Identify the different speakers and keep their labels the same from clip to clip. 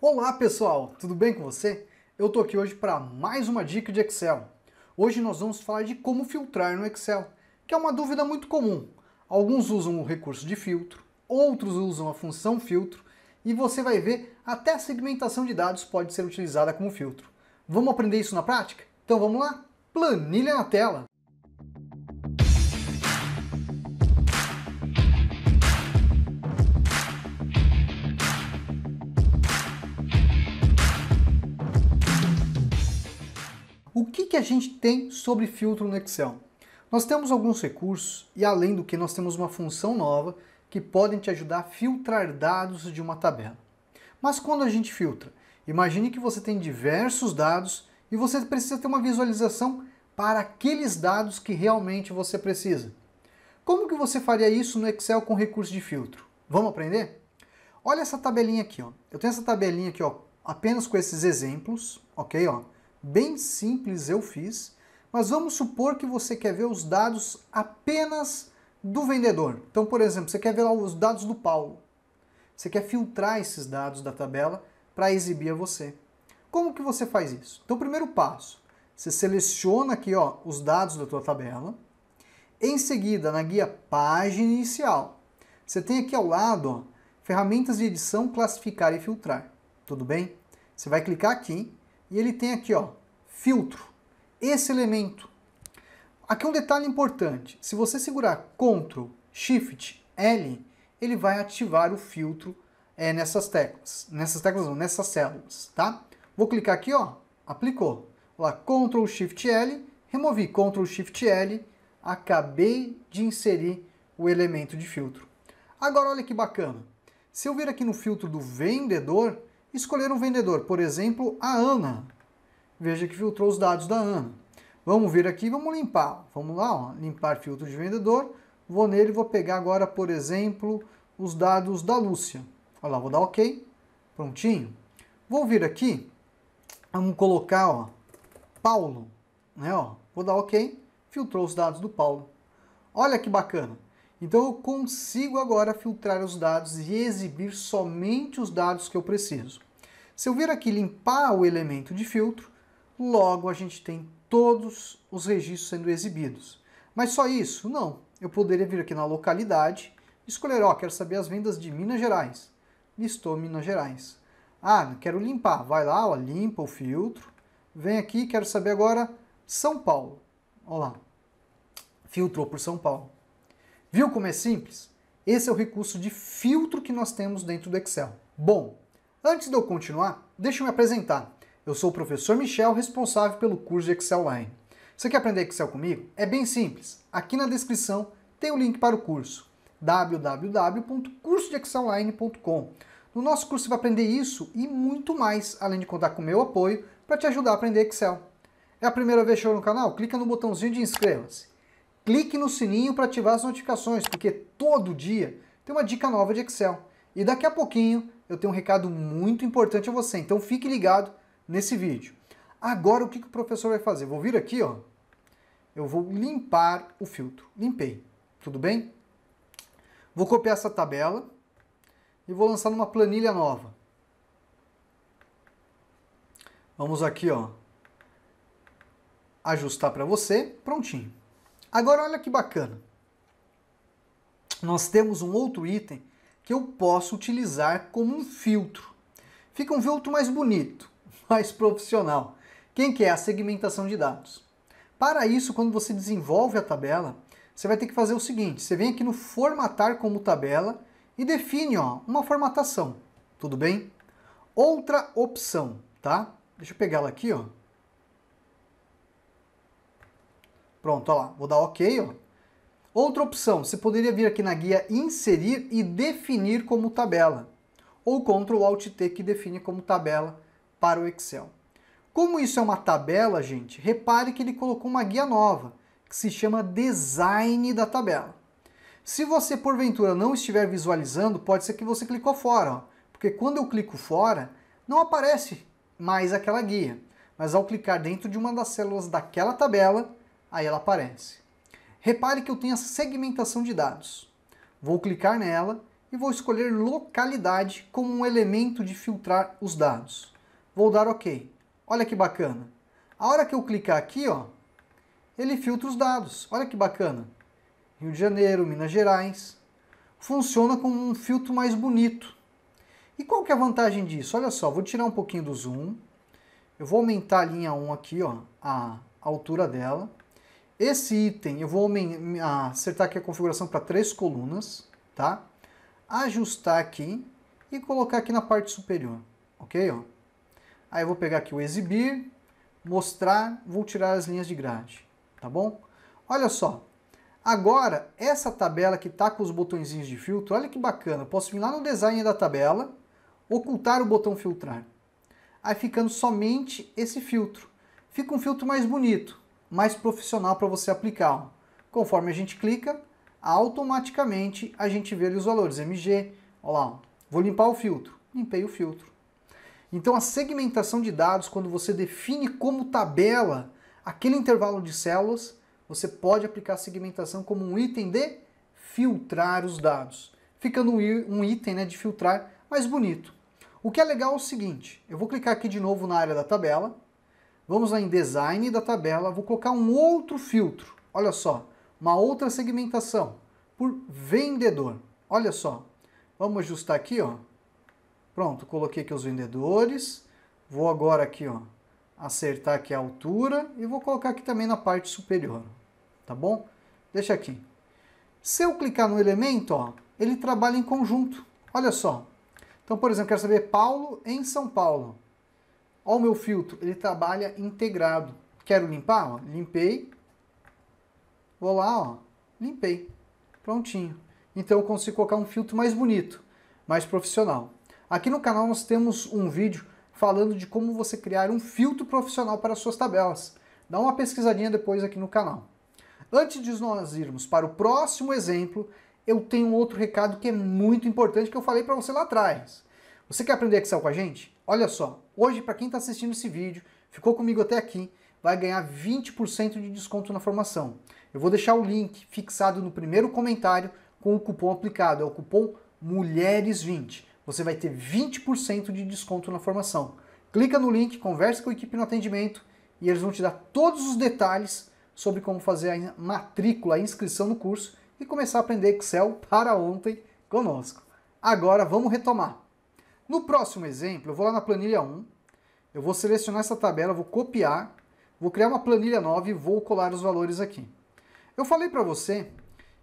Speaker 1: Olá pessoal, tudo bem com você? Eu tô aqui hoje para mais uma dica de Excel. Hoje nós vamos falar de como filtrar no Excel, que é uma dúvida muito comum. Alguns usam o recurso de filtro, outros usam a função filtro e você vai ver até a segmentação de dados pode ser utilizada como filtro. Vamos aprender isso na prática? Então vamos lá? Planilha na tela! a gente tem sobre filtro no Excel? Nós temos alguns recursos e, além do que, nós temos uma função nova que podem te ajudar a filtrar dados de uma tabela. Mas quando a gente filtra, imagine que você tem diversos dados e você precisa ter uma visualização para aqueles dados que realmente você precisa. Como que você faria isso no Excel com recurso de filtro? Vamos aprender? Olha essa tabelinha aqui, ó. Eu tenho essa tabelinha aqui, ó, apenas com esses exemplos, ok, ó bem simples eu fiz, mas vamos supor que você quer ver os dados apenas do vendedor. Então, por exemplo, você quer ver os dados do Paulo. Você quer filtrar esses dados da tabela para exibir a você. Como que você faz isso? Então, primeiro passo, você seleciona aqui ó, os dados da tua tabela. Em seguida, na guia Página Inicial, você tem aqui ao lado ó, ferramentas de edição, classificar e filtrar. Tudo bem? Você vai clicar aqui e ele tem aqui, ó, filtro. Esse elemento. Aqui é um detalhe importante. Se você segurar Ctrl, Shift, L, ele vai ativar o filtro é, nessas teclas. Nessas teclas não, nessas células, tá? Vou clicar aqui, ó, aplicou. lá, Ctrl, Shift, L, removi Ctrl, Shift, L, acabei de inserir o elemento de filtro. Agora olha que bacana. Se eu vir aqui no filtro do vendedor, escolher um vendedor, por exemplo, a Ana. Veja que filtrou os dados da Ana. Vamos vir aqui, vamos limpar. Vamos lá, ó, limpar filtro de vendedor. Vou nele, vou pegar agora, por exemplo, os dados da Lúcia. Olha lá, vou dar OK. Prontinho. Vou vir aqui, vamos colocar, ó, Paulo, né, ó. Vou dar OK. Filtrou os dados do Paulo. Olha que bacana. Então eu consigo agora filtrar os dados e exibir somente os dados que eu preciso. Se eu vir aqui limpar o elemento de filtro, logo a gente tem todos os registros sendo exibidos. Mas só isso? Não. Eu poderia vir aqui na localidade, escolher, ó, quero saber as vendas de Minas Gerais. Listou Minas Gerais. Ah, quero limpar. Vai lá, ó, limpa o filtro. Vem aqui, quero saber agora São Paulo. Olha lá. Filtrou por São Paulo. Viu como é simples? Esse é o recurso de filtro que nós temos dentro do Excel. Bom, antes de eu continuar, deixa eu me apresentar. Eu sou o professor Michel, responsável pelo curso de Excel Line. Você quer aprender Excel comigo? É bem simples. Aqui na descrição tem o link para o curso www.cursodeexcelline.com. No nosso curso você vai aprender isso e muito mais, além de contar com o meu apoio para te ajudar a aprender Excel. É a primeira vez que chegou no canal? Clica no botãozinho de inscreva-se clique no sininho para ativar as notificações, porque todo dia tem uma dica nova de Excel. E daqui a pouquinho eu tenho um recado muito importante a você, então fique ligado nesse vídeo. Agora o que, que o professor vai fazer? Vou vir aqui, ó. Eu vou limpar o filtro. Limpei. Tudo bem? Vou copiar essa tabela e vou lançar numa planilha nova. Vamos aqui, ó. Ajustar para você. Prontinho. Agora olha que bacana. Nós temos um outro item que eu posso utilizar como um filtro. Fica um filtro mais bonito, mais profissional. Quem quer é a segmentação de dados? Para isso, quando você desenvolve a tabela, você vai ter que fazer o seguinte, você vem aqui no formatar como tabela e define ó, uma formatação, tudo bem? Outra opção, tá? Deixa eu pegar ela aqui, ó. Pronto, ó lá, vou dar OK, ó. Outra opção, você poderia vir aqui na guia inserir e definir como tabela, ou Ctrl Alt T que define como tabela para o Excel. Como isso é uma tabela, gente, repare que ele colocou uma guia nova, que se chama Design da tabela. Se você porventura não estiver visualizando, pode ser que você clicou fora, ó, porque quando eu clico fora, não aparece mais aquela guia. Mas ao clicar dentro de uma das células daquela tabela, Aí ela aparece. Repare que eu tenho a segmentação de dados. Vou clicar nela e vou escolher localidade como um elemento de filtrar os dados. Vou dar OK. Olha que bacana. A hora que eu clicar aqui, ó, ele filtra os dados. Olha que bacana. Rio de Janeiro, Minas Gerais. Funciona como um filtro mais bonito. E qual que é a vantagem disso? Olha só, vou tirar um pouquinho do zoom. Eu vou aumentar a linha 1 aqui, ó, a altura dela. Esse item, eu vou ah, acertar aqui a configuração para três colunas, tá? Ajustar aqui e colocar aqui na parte superior, ok? Ó. Aí eu vou pegar aqui o exibir, mostrar, vou tirar as linhas de grade, tá bom? Olha só, agora essa tabela que está com os botõezinhos de filtro, olha que bacana, eu posso vir lá no design da tabela, ocultar o botão filtrar, aí ficando somente esse filtro. Fica um filtro mais bonito, mais profissional para você aplicar. Conforme a gente clica, automaticamente a gente vê ali os valores MG. Olha lá, vou limpar o filtro. Limpei o filtro. Então a segmentação de dados, quando você define como tabela aquele intervalo de células, você pode aplicar a segmentação como um item de filtrar os dados. Ficando um item né, de filtrar mais bonito. O que é legal é o seguinte, eu vou clicar aqui de novo na área da tabela, Vamos lá em design da tabela, vou colocar um outro filtro. Olha só, uma outra segmentação por vendedor. Olha só, vamos ajustar aqui, ó. Pronto, coloquei aqui os vendedores. Vou agora aqui, ó, acertar aqui a altura e vou colocar aqui também na parte superior, tá bom? Deixa aqui. Se eu clicar no elemento, ó, ele trabalha em conjunto. Olha só. Então, por exemplo, quero saber Paulo em São Paulo. Olha o meu filtro, ele trabalha integrado. Quero limpar? Ó, limpei. Vou lá, ó, limpei. Prontinho. Então eu consigo colocar um filtro mais bonito, mais profissional. Aqui no canal nós temos um vídeo falando de como você criar um filtro profissional para suas tabelas. Dá uma pesquisadinha depois aqui no canal. Antes de nós irmos para o próximo exemplo, eu tenho outro recado que é muito importante que eu falei para você lá atrás. Você quer aprender Excel com a gente? Olha só, hoje para quem está assistindo esse vídeo, ficou comigo até aqui, vai ganhar 20% de desconto na formação. Eu vou deixar o link fixado no primeiro comentário com o cupom aplicado, é o cupom MULHERES20. Você vai ter 20% de desconto na formação. Clica no link, conversa com a equipe no atendimento e eles vão te dar todos os detalhes sobre como fazer a matrícula, a inscrição no curso e começar a aprender Excel para ontem conosco. Agora vamos retomar. No próximo exemplo, eu vou lá na planilha 1, eu vou selecionar essa tabela, vou copiar, vou criar uma planilha nova e vou colar os valores aqui. Eu falei para você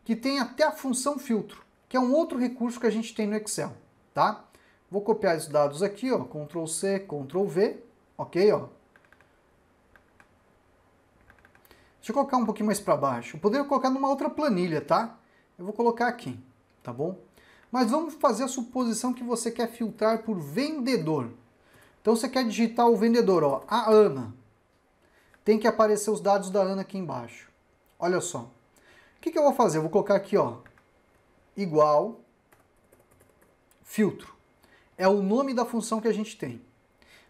Speaker 1: que tem até a função filtro, que é um outro recurso que a gente tem no Excel, tá? Vou copiar os dados aqui, ó, Ctrl C, Ctrl V, ok, ó. Deixa eu colocar um pouquinho mais para baixo. Eu poderia colocar numa outra planilha, tá? Eu vou colocar aqui, tá bom? Mas vamos fazer a suposição que você quer filtrar por vendedor. Então você quer digitar o vendedor, ó, a Ana. Tem que aparecer os dados da Ana aqui embaixo. Olha só. O que, que eu vou fazer? Eu vou colocar aqui, ó, igual filtro. É o nome da função que a gente tem.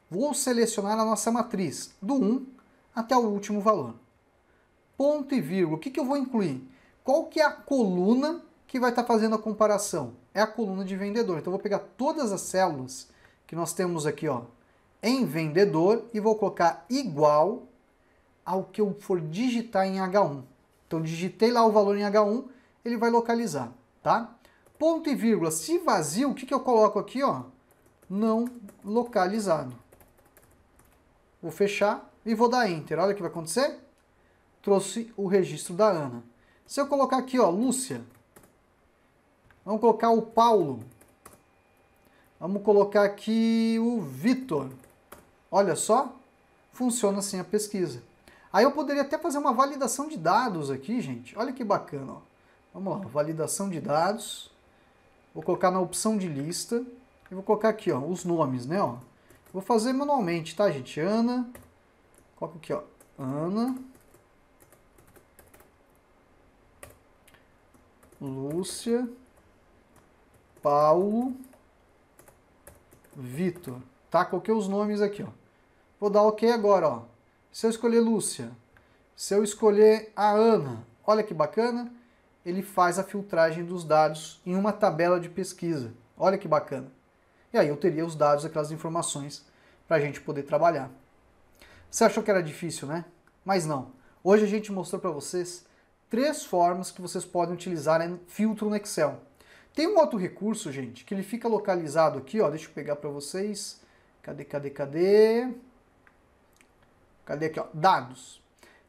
Speaker 1: Vou selecionar a nossa matriz, do 1 até o último valor. Ponto e vírgula. O que, que eu vou incluir? Qual que é a coluna que vai estar tá fazendo a comparação? é a coluna de vendedor. Então, eu vou pegar todas as células que nós temos aqui ó, em vendedor e vou colocar igual ao que eu for digitar em H1. Então, digitei lá o valor em H1, ele vai localizar, tá? Ponto e vírgula, se vazio, o que, que eu coloco aqui, ó? Não localizado. Vou fechar e vou dar Enter. Olha o que vai acontecer. Trouxe o registro da Ana. Se eu colocar aqui, ó, Lúcia, Vamos colocar o Paulo. Vamos colocar aqui o Vitor. Olha só, funciona assim a pesquisa. Aí eu poderia até fazer uma validação de dados aqui, gente. Olha que bacana. Ó. Vamos lá, validação de dados. Vou colocar na opção de lista. E vou colocar aqui ó, os nomes, né? Ó. Vou fazer manualmente, tá, gente? Ana. Coloca aqui, ó. Ana. Lúcia. Paulo Vitor. Tá? Coloquei os nomes aqui, ó. Vou dar OK agora, ó. Se eu escolher Lúcia, se eu escolher a Ana, olha que bacana, ele faz a filtragem dos dados em uma tabela de pesquisa. Olha que bacana. E aí eu teria os dados, aquelas informações para a gente poder trabalhar. Você achou que era difícil, né? Mas não. Hoje a gente mostrou para vocês três formas que vocês podem utilizar né, filtro no Excel. Tem um outro recurso, gente, que ele fica localizado aqui, ó. Deixa eu pegar para vocês. Cadê, cadê, cadê? Cadê aqui, ó? Dados.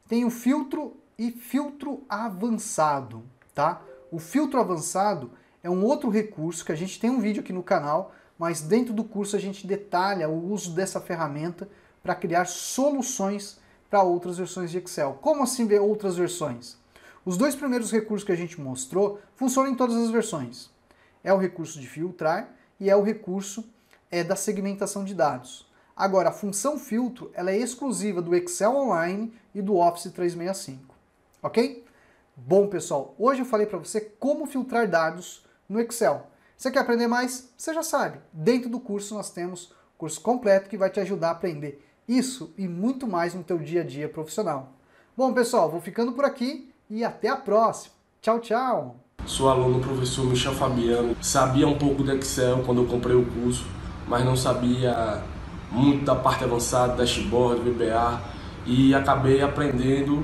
Speaker 1: Tem o filtro e filtro avançado, tá? O filtro avançado é um outro recurso que a gente tem um vídeo aqui no canal, mas dentro do curso a gente detalha o uso dessa ferramenta para criar soluções para outras versões de Excel. Como assim ver outras versões? Os dois primeiros recursos que a gente mostrou funcionam em todas as versões é o recurso de filtrar e é o recurso é, da segmentação de dados. Agora, a função filtro ela é exclusiva do Excel Online e do Office 365, ok? Bom, pessoal, hoje eu falei para você como filtrar dados no Excel. Você quer aprender mais? Você já sabe. Dentro do curso nós temos curso completo que vai te ajudar a aprender isso e muito mais no teu dia a dia profissional. Bom, pessoal, vou ficando por aqui e até a próxima. Tchau, tchau! Sou aluno, professor Michel Fabiano. Sabia um pouco do Excel quando eu comprei o curso, mas não sabia muito da parte avançada, dashboard, VBA, e acabei aprendendo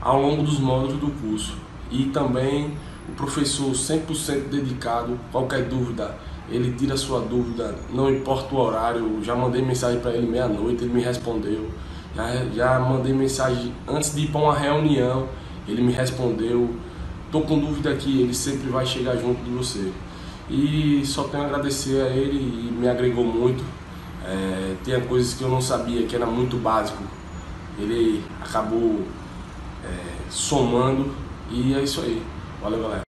Speaker 1: ao longo dos módulos do curso. E também o professor 100% dedicado, qualquer dúvida, ele tira sua dúvida, não importa o horário, já mandei mensagem para ele meia-noite, ele me respondeu. Já, já mandei mensagem antes de ir para uma reunião, ele me respondeu tô com dúvida aqui, ele sempre vai chegar junto de você. E só tenho a agradecer a ele e me agregou muito. É, tinha coisas que eu não sabia, que era muito básico. Ele acabou é, somando e é isso aí. Valeu, galera.